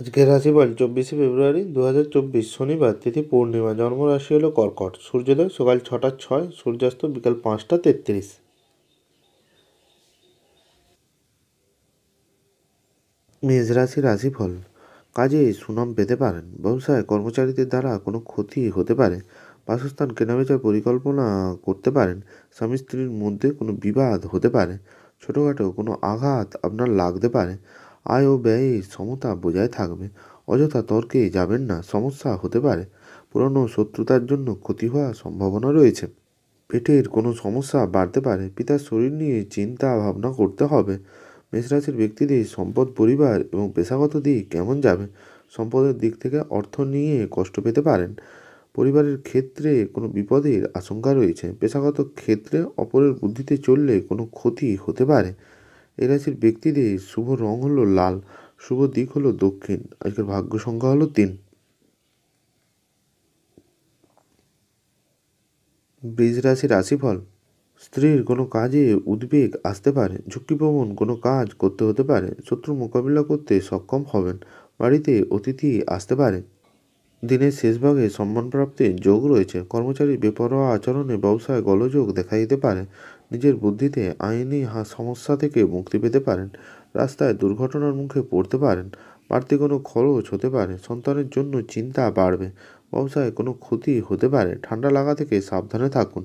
আজকের রাশিফল চব্বিশে ফেব্রুয়ারি দু হাজার চব্বিশ শনিবার তিথি পূর্ণিমা জন্মরাশি হলো কর্কট সূর্যোদয় সকাল ছটা ছয় সূর্যাস্ত বিকাল পাঁচটা তেত্রিশ মেষ রাশি রাশিফল কাজে সুনাম পেতে পারেন ব্যবসায় কর্মচারীদের দ্বারা কোনো ক্ষতি হতে পারে বাসস্থান কেনাবেচার পরিকল্পনা করতে পারেন স্বামী স্ত্রীর মধ্যে কোনো বিবাদ হতে পারে ছোটোখাটো কোনো আঘাত আপনার লাগতে পারে আয় ও ব্যয়ের সমতা বজায় থাকবে অযথা তর্কে যাবেন না সমস্যা হতে পারে পুরনো শত্রুতার জন্য ক্ষতি হওয়া সম্ভাবনা রয়েছে পেটের কোনো সমস্যা বাড়তে পারে পিতার শরীর নিয়ে চিন্তা ভাবনা করতে হবে মেষরাশির ব্যক্তিদের সম্পদ পরিবার এবং পেশাগত দিক কেমন যাবে সম্পদের দিক থেকে অর্থ নিয়ে কষ্ট পেতে পারেন পরিবারের ক্ষেত্রে কোনো বিপদের আশঙ্কা রয়েছে পেশাগত ক্ষেত্রে অপরের বুদ্ধিতে চললে কোনো ক্ষতি হতে পারে এ রাশির ব্যক্তিদের শুভ রং হলো লাল শুভ দিক হলো দক্ষিণ আজকের ভাগ্য সংখ্যা হলো তিন বীজ রাশি রাশিফল স্ত্রীর কোনো কাজে উদ্বেগ আসতে পারে ঝুঁকিপ্রবণ কোনো কাজ করতে হতে পারে শত্রু মোকাবিলা করতে সক্ষম হবেন বাড়িতে অতিথি আসতে পারে দিনের শেষ ভাগে যোগ রয়েছে কর্মচারীর বেপরোয়া আচরণে ব্যবসায় গলযোগ দেখা দিতে পারে নিজের বুদ্ধিতে আইনি সমস্যা থেকে মুক্তি পেতে পারেন রাস্তায় দুর্ঘটনার মুখে পড়তে পারেন বাড়তি কোনো খরচ হতে পারে সন্তানের জন্য চিন্তা বাড়বে ব্যবসায় কোনো ক্ষতি হতে পারে ঠান্ডা লাগা থেকে সাবধানে থাকুন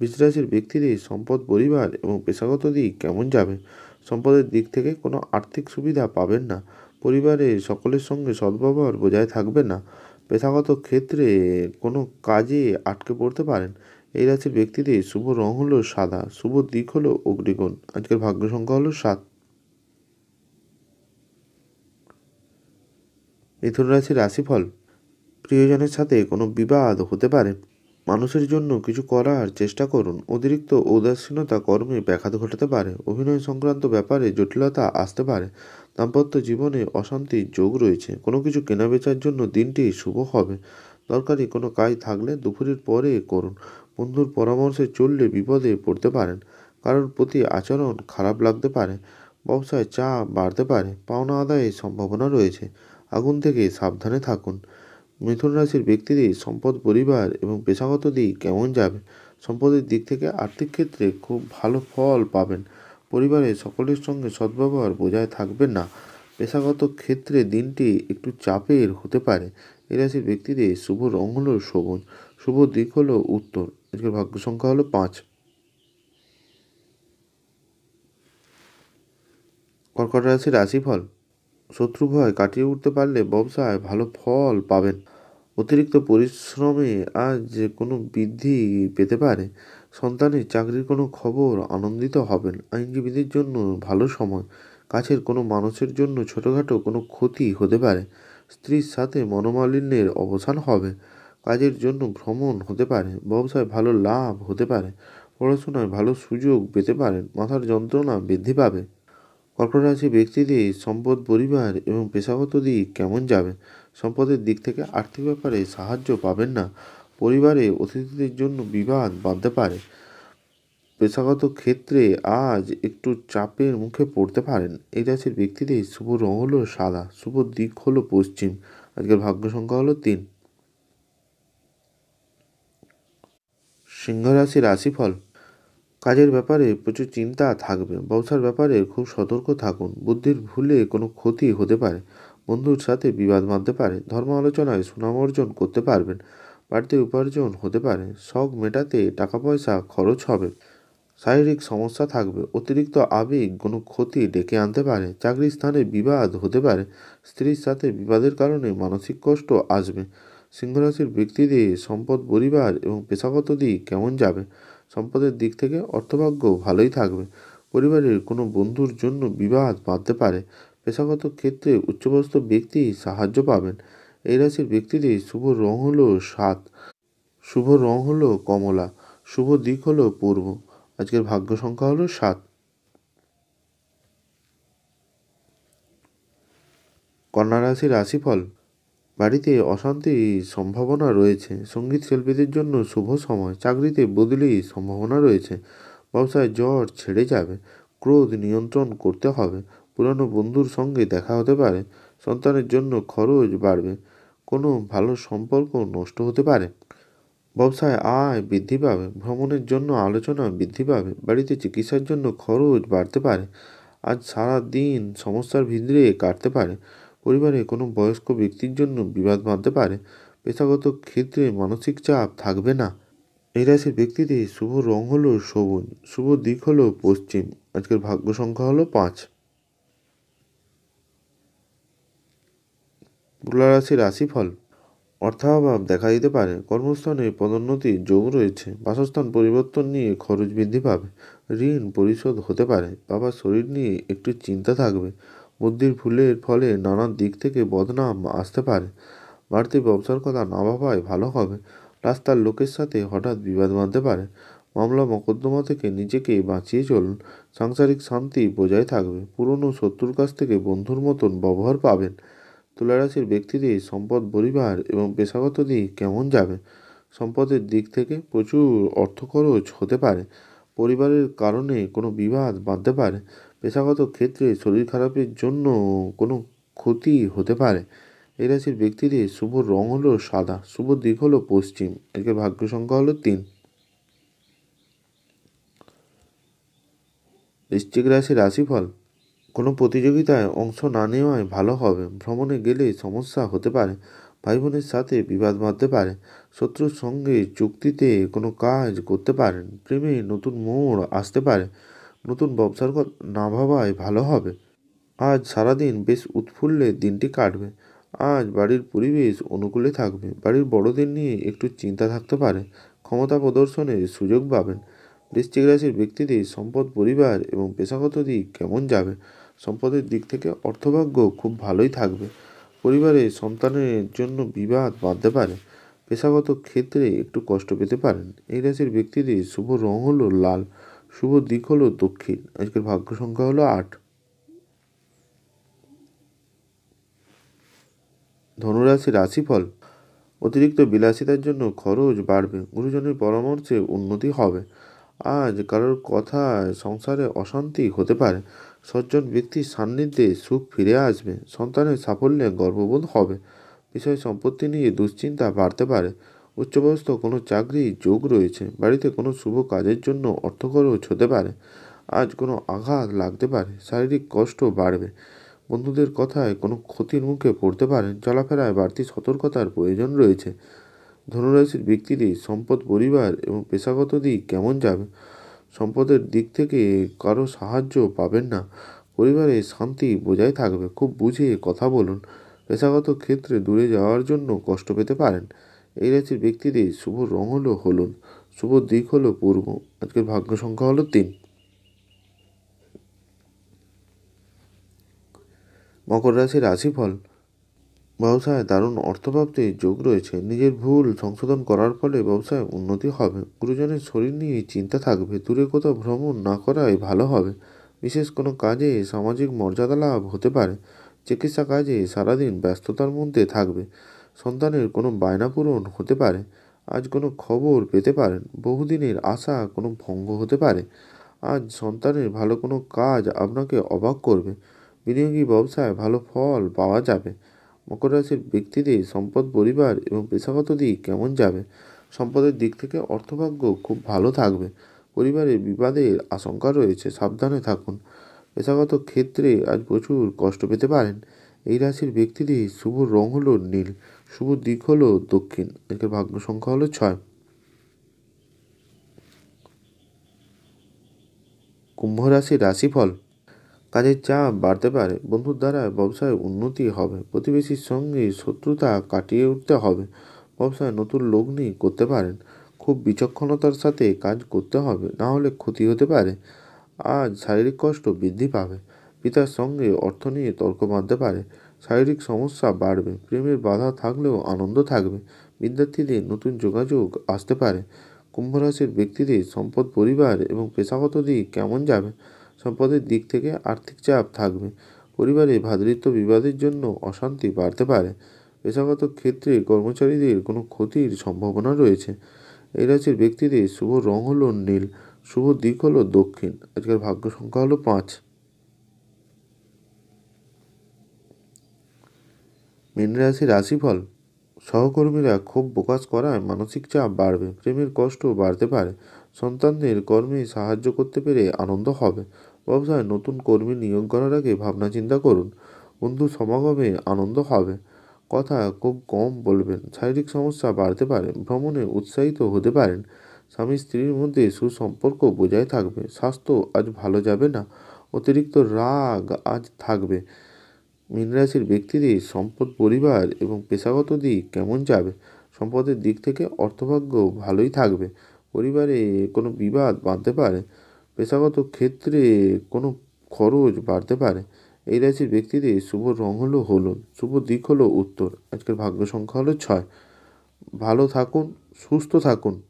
বিশ্রাসের ব্যক্তিদের সম্পদ পরিবার এবং পেশাগত দিক কেমন যাবে সম্পদের দিক থেকে কোনো আর্থিক সুবিধা পাবেন না পরিবারে সকলের সঙ্গে সদ্ব্যবহার বজায় থাকবে না পেশাগত ক্ষেত্রে কোনো কাজে আটকে পড়তে পারেন এই রাশির ব্যক্তিদের শুভ রং হলো সাদা শুভ দিক হলো অগ্নিগুণ আজকের ভাগ্য সংখ্যা হলো সাত মিথুন রাশির রাশিফল প্রিয়জনের সাথে কোনো বিবাদ হতে পারে মানুষের জন্য কিছু করার চেষ্টা করুন অতিরিক্ত উদাসীনতা কর্মে ব্যাঘাত ঘটাতে পারে অভিনয় সংক্রান্ত ব্যাপারে জটিলতা আসতে পারে দাম্পত্য জীবনে অশান্তির যোগ রয়েছে কোনো কিছু কেনাবেচার জন্য দিনটি শুভ হবে দরকারি কোনো কাজ থাকলে দুপুরের পরে করুন বন্ধুর পরামর্শে চললে বিপদে পড়তে পারেন কারোর প্রতি আচরণ খারাপ লাগতে পারে ব্যবসায় চাপ বাড়তে পারে পাওনা আদায়ের সম্ভাবনা রয়েছে আগুন থেকে সাবধানে থাকুন মিথুন রাশির ব্যক্তিদের সম্পদ পরিবার এবং পেশাগত দিক কেমন যাবে সম্পদের দিক থেকে আর্থিক ক্ষেত্রে খুব ভালো ফল পাবেন পরিবারের সকলের সঙ্গে সদ্ব্যবহার বোঝায় থাকবে না পেশাগত ক্ষেত্রে দিনটি একটু চাপের হতে পারে এ রাশির ব্যক্তিদের শুভ রঙ হল সবুজ শুভ দিক হল উত্তর আজকের ভাগ্য সংখ্যা হলো পাঁচ কর্কট রাশি রাশিফল শত্রু ভয় কাটিয়ে উঠতে পারলে ব্যবসায় ভালো ফল পাবেন অতিরিক্ত পরিশ্রমে আজ যে কোনো বৃদ্ধি পেতে পারে সন্তানের চাকরির কোনো খবর আনন্দিত হবেন আইনজীবীদের জন্য ভালো সময় কাছের কোনো মানুষের জন্য ছোটোখাটো কোনো ক্ষতি হতে পারে স্ত্রীর সাথে মনোমালিন্যের অবসান হবে কাজের জন্য ভ্রমণ হতে পারে ব্যবসায় ভালো লাভ হতে পারে পড়াশোনায় ভালো সুযোগ পেতে পারেন মাথার যন্ত্রণা বৃদ্ধি পাবে কর্কট রাশি ব্যক্তিদের সম্পদ পরিবার এবং পেশাগত দিক কেমন যাবে সম্পদের দিক থেকে আর্থিক ব্যাপারে সাহায্য পাবেন না পরিবারে অতিথিদের জন্য বিবাদ বাঁধতে পারে পেশাগত ক্ষেত্রে আজ একটু চাপের মুখে পড়তে পারেন এই রাশির ব্যক্তিদের শুভ রঙ হলো সাদা শুভ দিক হলো পশ্চিম আজকের ভাগ্য সংখ্যা হলো তিন সিংহরাশি রাশিফল কাজের ব্যাপারে প্রচুর চিন্তা থাকবে ব্যবসার ব্যাপারে খুব সতর্ক থাকুন বুদ্ধির ভুলে কোনো ক্ষতি হতে পারে বন্ধুর সাথে বিবাদ মানতে পারে ধর্ম আলোচনায় সুনাম অর্জন করতে পারবেন বাড়তি উপার্জন হতে পারে শখ মেটাতে টাকা পয়সা খরচ হবে শারীরিক সমস্যা থাকবে অতিরিক্ত আবেগ কোনো ক্ষতি ডেকে আনতে পারে চাকরির স্থানে বিবাদ হতে পারে স্ত্রীর সাথে বিবাদের কারণে মানসিক কষ্ট আসবে সিংহরাশির ব্যক্তিদের সম্পদ পরিবার এবং পেশাগত দিক কেমন যাবে সম্পদের দিক থেকে অর্থভাগ্য ভালোই থাকবে পরিবারের কোনো বন্ধুর জন্য বিবাদ বাঁধতে পারে পেশাগত ক্ষেত্রে উচ্চপদস্থ ব্যক্তি সাহায্য পাবেন এই রাশির ব্যক্তিদের শুভ রং হলো সাত শুভ রং হলো কমলা শুভ দিক হলো পূর্ব আজকের ভাগ্য সংখ্যা হলো সাত কন্যা রাশি রাশিফল বাড়িতে অশান্তি সম্ভাবনা রয়েছে সঙ্গীত শিল্পীদের জন্য শুভ সময় চাকরিতে বদলি সম্ভাবনা রয়েছে ব্যবসায় জ্বর ছেড়ে যাবে ক্রোধ নিয়ন্ত্রণ করতে হবে পুরনো বন্ধুর সঙ্গে দেখা হতে পারে সন্তানের জন্য খরচ বাড়বে কোনো ভালো সম্পর্ক নষ্ট হতে পারে ব্যবসায় আয় বৃদ্ধি পাবে ভ্রমণের জন্য আলোচনা বৃদ্ধি পাবে বাড়িতে চিকিৎসার জন্য খরচ বাড়তে পারে আজ সারা দিন সমস্যার ভিতরে কাটতে পারে পরিবারে কোনো বয়স্ক ব্যক্তির জন্য বিবাদ বাঁধতে পারে পেশাগত ক্ষেত্রে মানসিক চাপ থাকবে না এই রাশির ব্যক্তিদের শুভ রং হলো সবুজ শুভ দিক হলো পশ্চিম আজকের ভাগ্য সংখ্যা হলো পাঁচ তুলা রাশির রাশিফল অর্থাভাব দেখা দিতে পারে কর্মস্থানে পদোন্নতির যোগ রয়েছে বাসস্থান পরিবর্তন নিয়ে খরচ বৃদ্ধি পাবে ঋণ পরিশোধ হতে পারে বাবার শরীর নিয়ে একটু চিন্তা থাকবে মন্দির ভুলের ফলে নানান দিক থেকে বদনাম আসতে পারে বাড়তি ব্যবসার কথা না ভাবায় ভালো হবে রাস্তার লোকের সাথে হঠাৎ বিবাদ বাঁধতে পারে মামলা মকদ্দমা থেকে নিজেকে বাঁচিয়ে চলুন সাংসারিক শান্তি বজায় থাকবে পুরনো শত্রুর কাছ থেকে বন্ধুর মতন ব্যবহার পাবেন তুলারাশির ব্যক্তিদের সম্পদ পরিবার এবং পেশাগত দিক কেমন যাবে সম্পদের দিক থেকে প্রচুর অর্থ খরচ হতে পারে পরিবারের কারণে কোনো বিবাদ বাঁধতে পারে পেশাগত ক্ষেত্রে শরীর খারাপের জন্য কোনো ক্ষতি হতে পারে এই রাশির ব্যক্তিদের শুভ রং হলো সাদা শুভ দিক হলো পশ্চিম একে ভাগ্য সংখ্যা হলো তিন বৃশ্চিক রাশি রাশিফল কোনো প্রতিযোগিতায় অংশ না নেওয়ায় ভালো হবে ভ্রমণে গেলে সমস্যা হতে পারে ভাই বোনের সাথে বিবাদ বাঁধতে পারে শত্রুর সঙ্গে চুক্তিতে কোনো কাজ করতে পারেন প্রেমে নতুন মোড় আসতে পারে নতুন ব্যবসার কথা না ভাবাই ভালো হবে আজ সারাদিন বেশ উৎফুল্লে দিনটি কাটবে আজ বাড়ির পরিবেশ অনুকূলে থাকবে বাড়ির বড়দের নিয়ে একটু চিন্তা থাকতে পারে ক্ষমতা প্রদর্শনের সুযোগ পাবেন বৃষ্টিক রাশির ব্যক্তিদের সম্পদ পরিবার এবং পেশাগত দিক কেমন যাবে সম্পদের দিক থেকে অর্থভাগ্য খুব ভালোই থাকবে পরিবারে সন্তানের জন্য বিবাদ বাঁধতে পারে পেশাগত ক্ষেত্রে একটু কষ্ট পেতে পারেন এই রাশির ব্যক্তিদের শুভ রং হলো লাল শুভ দিক হলো দক্ষিণ আজকের ভাগ্য সংখ্যা হলো আট ধনুরাশি রাশিফল অতিরিক্ত বিলাসিতার জন্য খরচ বাড়বে গুরুজনের পরামর্শে উন্নতি হবে আজ কারোর কথা সংসারে অশান্তি হতে পারে সজ্জন ব্যক্তির সান্নিধ্যে সুখ ফিরে আসবে সন্তানের সাফল্যে গর্ববোধ হবে বিষয় সম্পত্তি নিয়ে দুশ্চিন্তা বাড়তে পারে উচ্চপদস্থ কোনো চাকরি যোগ রয়েছে বাড়িতে কোনো শুভ কাজের জন্য অর্থ খরচ হতে পারে আজ কোনো আঘাত লাগতে পারে শারীরিক কষ্ট বাড়বে বন্ধুদের কথায় কোনো ক্ষতির মুখে পড়তে পারেন চলাফেরায় বাড়তি সতর্কতার প্রয়োজন রয়েছে ধনুরাশির ব্যক্তিদের সম্পদ পরিবার এবং পেশাগত দিক কেমন যাবে সম্পদের দিক থেকে কারো সাহায্য পাবেন না পরিবারে শান্তি বজায় থাকবে খুব বুঝে কথা বলুন পেশাগত ক্ষেত্রে দূরে যাওয়ার জন্য কষ্ট পেতে পারেন এই রাশির ব্যক্তিদের শুভ রং হলো হলুদ শুভ দিক হলো পূর্ব আজকের ভাগ্য সংখ্যা হলো তিন মকর রাশির রাশিফল ব্যবসায় দারুণ অর্থপ্রাপ্তির যোগ রয়েছে নিজের ভুল সংশোধন করার ফলে ব্যবসায় উন্নতি হবে গুরুজনের শরীর নিয়ে চিন্তা থাকবে দূরে কোথাও ভ্রমণ না করাই ভালো হবে বিশেষ কোনো কাজে সামাজিক মর্যাদা লাভ হতে পারে চিকিৎসা কাজে সারাদিন ব্যস্ততার মধ্যে থাকবে সন্তানের কোনো বায়না পূরণ হতে পারে আজ কোনো খবর পেতে পারেন বহুদিনের আশা কোনো ভঙ্গ হতে পারে আজ সন্তানের ভালো কোনো কাজ আপনাকে অবাক করবে বিনিয়োগী ব্যবসায় ভালো ফল পাওয়া যাবে মকর রাশির ব্যক্তিদের সম্পদ পরিবার এবং পেশাগত দিক কেমন যাবে সম্পদের দিক থেকে অর্থভাগ্য খুব ভালো থাকবে পরিবারে বিবাদের আশঙ্কা রয়েছে সাবধানে থাকুন পেশাগত ক্ষেত্রে আজ প্রচুর কষ্ট পেতে পারেন এই রাশির ব্যক্তিদের শুভ রং হলো নীল শুভ দিক হলো দক্ষিণ একে ভাগ্য সংখ্যা হলো ছয় কুম্ভ রাশির রাশিফল কাজের চাপ বাড়তে পারে বন্ধুর দ্বারা ব্যবসায় উন্নতি হবে প্রতিবেশীর সঙ্গে শত্রুতা কাটিয়ে উঠতে হবে ব্যবসায় নতুন লগ্নি করতে পারেন খুব বিচক্ষণতার সাথে কাজ করতে হবে না হলে ক্ষতি হতে পারে আজ শারীরিক কষ্ট বৃদ্ধি পাবে পিতার সঙ্গে অর্থ নিয়ে তর্ক বাঁধতে পারে শারীরিক সমস্যা বাড়বে প্রেমের বাধা থাকলেও আনন্দ থাকবে বিদ্যার্থীদের নতুন যোগাযোগ আসতে পারে কুম্ভ রাশির ব্যক্তিদের সম্পদ পরিবার এবং পেশাগত দিক কেমন যাবে সম্পদের দিক থেকে আর্থিক চাপ থাকবে পরিবারে ভাতৃত্ব বিবাদের জন্য অশান্তি বাড়তে পারে পেশাগত ক্ষেত্রে কর্মচারীদের কোনো ক্ষতির সম্ভাবনা রয়েছে এই রাশির ব্যক্তিদের শুভ রং হলো নীল শুভ দিক হলো দক্ষিণ আজকের ভাগ্য সংখ্যা হলো পাঁচ মীন রাশিফল সহকর্মীরা ক্ষোভ প্রকাশ করায় মানসিক চাপ বাড়বে প্রেমের কষ্ট বাড়তে পারে সন্তানদের কর্মে সাহায্য করতে পেরে আনন্দ হবে ব্যবসায় নতুন কর্মী নিয়োগ করার আগে ভাবনা চিন্তা করুন বন্ধু সমাগমে আনন্দ হবে কথা খুব কম বলবেন শারীরিক সমস্যা বাড়তে পারে ভ্রমণে উৎসাহিত হতে পারেন স্বামী স্ত্রীর মধ্যে সুসম্পর্ক বজায় থাকবে স্বাস্থ্য আজ ভালো যাবে না অতিরিক্ত রাগ আজ থাকবে মীন রাশির ব্যক্তিদের সম্পদ পরিবার এবং পেশাগত দিক কেমন যাবে সম্পদের দিক থেকে অর্থভাগ্য ভালোই থাকবে পরিবারে কোনো বিবাদ বাঁধতে পারে পেশাগত ক্ষেত্রে কোনো খরচ বাড়তে পারে এই রাশির ব্যক্তিদের শুভ রং হলো হলুদ শুভ দিক হলো উত্তর আজকের ভাগ্য সংখ্যা হলো ছয় ভালো থাকুন সুস্থ থাকুন